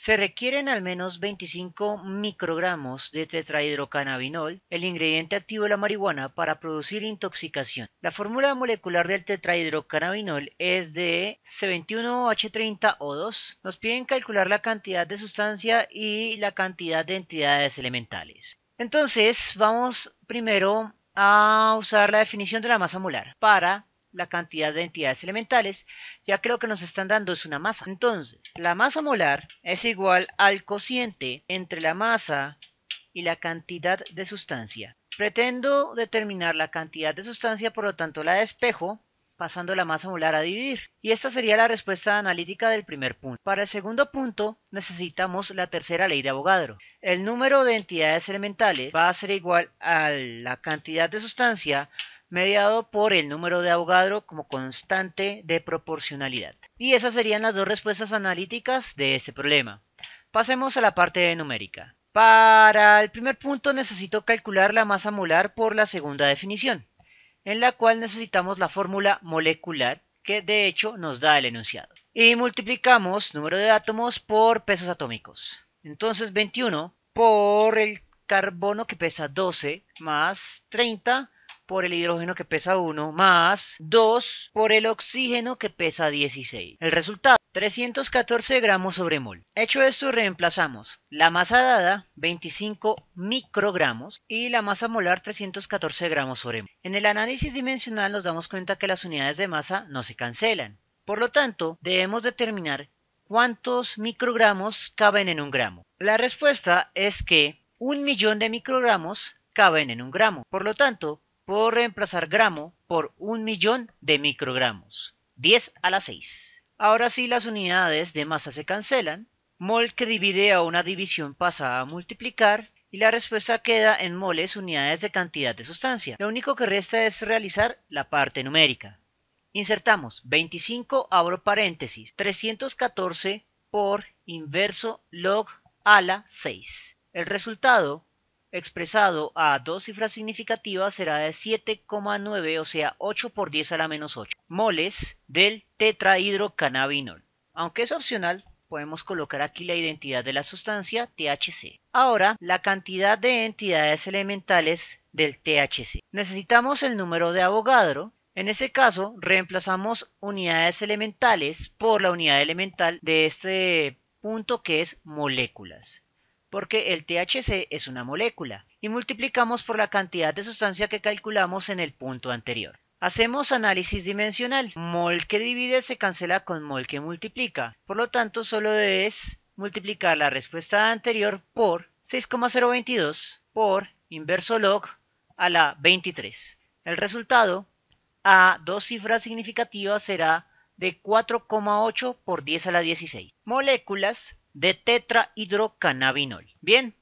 Se requieren al menos 25 microgramos de tetrahidrocannabinol, el ingrediente activo de la marihuana, para producir intoxicación. La fórmula molecular del tetrahidrocannabinol es de C21H30O2. Nos piden calcular la cantidad de sustancia y la cantidad de entidades elementales. Entonces, vamos primero a usar la definición de la masa molar para la cantidad de entidades elementales, ya que lo que nos están dando es una masa. Entonces, la masa molar es igual al cociente entre la masa y la cantidad de sustancia. Pretendo determinar la cantidad de sustancia, por lo tanto la despejo, pasando la masa molar a dividir. Y esta sería la respuesta analítica del primer punto. Para el segundo punto necesitamos la tercera ley de Avogadro. El número de entidades elementales va a ser igual a la cantidad de sustancia mediado por el número de Avogadro como constante de proporcionalidad. Y esas serían las dos respuestas analíticas de este problema. Pasemos a la parte numérica. Para el primer punto necesito calcular la masa molar por la segunda definición, en la cual necesitamos la fórmula molecular que de hecho nos da el enunciado. Y multiplicamos número de átomos por pesos atómicos. Entonces 21 por el carbono que pesa 12 más 30 por el hidrógeno que pesa 1 más 2 por el oxígeno que pesa 16. El resultado, 314 gramos sobre mol. Hecho esto, reemplazamos la masa dada, 25 microgramos, y la masa molar, 314 gramos sobre mol. En el análisis dimensional nos damos cuenta que las unidades de masa no se cancelan. Por lo tanto, debemos determinar cuántos microgramos caben en un gramo. La respuesta es que un millón de microgramos caben en un gramo. Por lo tanto, Puedo reemplazar gramo por un millón de microgramos, 10 a la 6. Ahora sí las unidades de masa se cancelan, mol que divide a una división pasa a multiplicar y la respuesta queda en moles unidades de cantidad de sustancia. Lo único que resta es realizar la parte numérica. Insertamos 25, abro paréntesis, 314 por inverso log a la 6. El resultado expresado a dos cifras significativas será de 7,9, o sea, 8 por 10 a la menos 8 moles del tetrahidrocannabinol. Aunque es opcional, podemos colocar aquí la identidad de la sustancia THC. Ahora, la cantidad de entidades elementales del THC. Necesitamos el número de Avogadro. En ese caso, reemplazamos unidades elementales por la unidad elemental de este punto que es moléculas porque el THC es una molécula, y multiplicamos por la cantidad de sustancia que calculamos en el punto anterior. Hacemos análisis dimensional. Mol que divide se cancela con mol que multiplica. Por lo tanto, solo es multiplicar la respuesta anterior por 6,022 por inverso log a la 23. El resultado a dos cifras significativas será de 4,8 por 10 a la 16. Moléculas de tetrahidrocannabinol. Bien,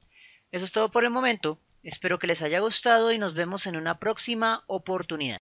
eso es todo por el momento. Espero que les haya gustado y nos vemos en una próxima oportunidad.